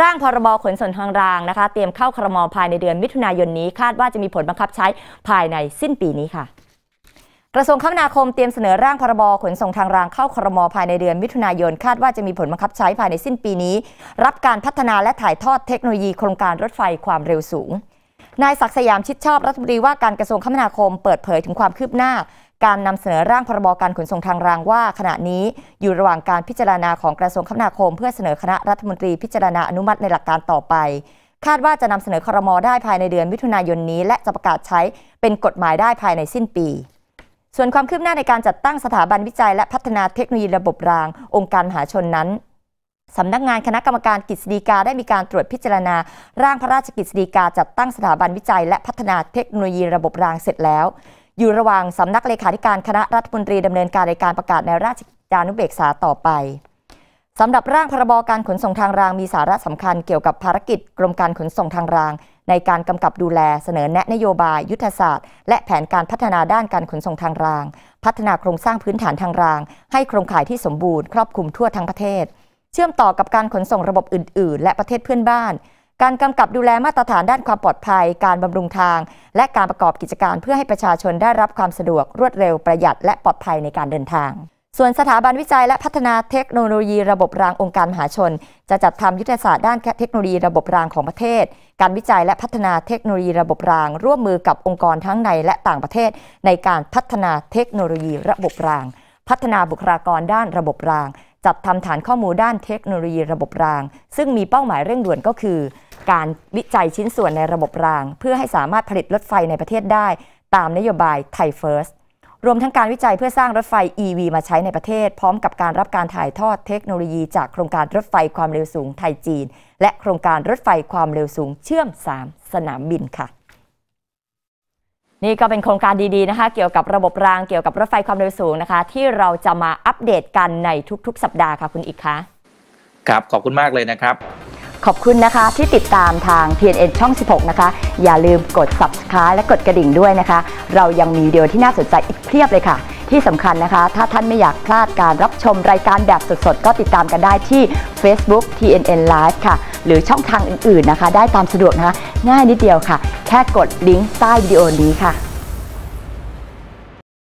ร่างพรบขนส่งทางรางนะคะเตรียมเข้าครมภายในเดือนมิถุนายนนี้คาดว่าจะมีผลบังคับใช้ภายในสิ้นปีนี้ค่ะ กระทรวงคมนาคมเตรียมเสนอร่างพรบขนส่งทางรางเข้าครมภายในเดือนมิถุนายนคาดว่าจะมีผลบังคับใช้ภายในสิ้นปีนี้ รับการพัฒนาและถ่ายทอดเทคโนโลยีโครงการรถไฟความเร็วสูงนายศักสยามชิดชอบรัฐมนตรีว่าการกระทรวงคมนาคมเปิดเผยถึงความคืบหน้าการนำเสนอร่างพรบการขนส่งทางรางว่าขณะนี้อยู่ระหว่างการพิจารณาของกระทรวงคมนาคม เพื่อเสนอคณะรัฐมนตรีพิจารณาอนุมัติในหลักการต่อไป คาดว่าจะนำเสนอครมได้ภายในเดือนมิถุนายนนี้และจะประกาศใช้เป็นกฎหมายได้ภายในสิ้นปี ส่วนความคืบหน้าในการจัดตั้งสถาบันวิจัยและพัฒนาเทคโนโลยีระบบรางองค์การมหาชนนั้นสำนักงานคณะกรรมการกฤษฎีกาได้มีการตรวจพิจารณา ร่างพระราชกฤษฎีกา จัดตั้งสถาบันวิจัยและพัฒนาเทคโนโลยีระบบรางเสร็จแล้วอยู่ระหว่างสำนักเลขาธิการคณะรัฐมนตรีดำเนินการในการประกาศในราชกิจานุเบกษาต่อไปสำหรับร่างพรบการขนส่งทางรางมีสาระสำคัญเกี่ยวกับภารกิจกรมการขนส่งทางราง ในการกำกับดูแลเสนอแนะนโยบาย ยุทธศาสตร์ และแผนการพัฒนาด้านการขนส่งทางราง พัฒนาโครงสร้างพื้นฐานทางราง ให้โครงข่ายที่สมบูรณ์ครอบคลุมทั่วทั้งประเทศ เชื่อมต่อกับการขนส่งระบบอื่น ๆ และประเทศเพื่อนบ้านการกำกับดูแลมาตรฐานด้านความปลอดภัย การบำรุงทางและการประกอบกิจการเพื่อให้ประชาชนได้รับความสะดวกรวดเร็วประหยัด และปลอดภัยในการเดินทาง ส่วนสถาบันวิจัยและพัฒนาเทคโนโลยีระบบรางองค์การมหาชนจะจัดทำยุทธศาสตร์ด้านเทคโนโลยีระบบรางของประเทศ การวิจัยและพัฒนาเทคโนโลยีระบบราง ร่วมมือกับองค์กรทั้งในและต่างประเทศ ในการพัฒนาเทคโนโลยีระบบราง พัฒนาบุคลากรด้านระบบราง จัดทำฐานข้อมูลด้านเทคโนโลยีระบบราง ซึ่งมีเป้าหมายเร่งด่วนก็คือการวิจัยชิ้นส่วนในระบบราง เพื่อให้สามารถผลิตรถไฟในประเทศได้ตามนโยบายไทยเฟิร์สรวมทั้งการวิจัยเพื่อสร้างรถไฟ EV มาใช้ในประเทศพร้อมกับการรับการถ่ายทอดเทคโนโลยี จากโครงการรถไฟความเร็วสูงไทยจีน และโครงการรถไฟความเร็วสูง เชื่อม 3 สนามบินค่ะ นี่ก็เป็นโครงการดีๆนะคะ เกี่ยวกับระบบรางเกี่ยวกับรถไฟความเร็วสูงนะคะ ที่เราจะมาอัปเดตกันในทุก ๆ สัปดาห์ค่ะคุณอีกคะครับขอบคุณมากเลยนะครับขอบคุณนะคะ ที่ติดตามทาง PNN ช่อง 16 นะคะ อย่าลืมกด subscribe และกดกระดิ่งด้วยนะคะ เรายังมีวิดีโอที่น่าสนใจอีกเพียบเลยค่ะ ที่สำคัญนะคะ ถ้าท่านไม่อยากพลาดการรับชมรายการแบบสดๆ ก็ติดตามกันได้ที่ Facebook TNN Live ค่ะ หรือช่องทางอื่นๆนะคะ ได้ตามสะดวกนะคะ ง่ายนิดเดียวค่ะ แค่กดลิงก์ใต้วิดีโอนี้ค่ะ